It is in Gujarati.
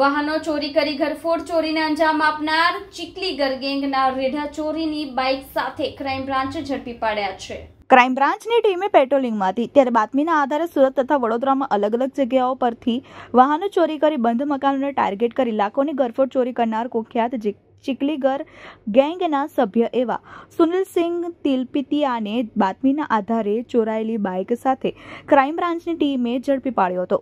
વાહનો ચોરી કરી ઘરફોડ ચોરીને અંજામ આપનાર ચીકલીગર ગેંગના રેઢા ચોરીની બાઇક સાથે ક્રાઇમ બ્રાન્ચે ઝડપી પાડ્યા છે ક્રાઇમ બ્રાન્ચની ટીમે પેટ્રોલિંગમાંથી ત્યારે બાતમીના આધારે સુરત તથા વડોદરામાં અલગ અલગ જગ્યાઓ પરથી વાહનો ચોરી કરી બંધ મકાનોને ટાર્ગેટ કરી લાખોની ઘરફોડ ચોરી કરનાર કુખ્યાત ચીકલીગર ગેંગના સભ્ય એવા સુનિલસિંહ તિલપિતિયાને બાતમીના આધારે ચોરાયેલી બાઇક સાથે ક્રાઇમ બ્રાન્ચની ટીમે ઝડપી પાડ્યો હતો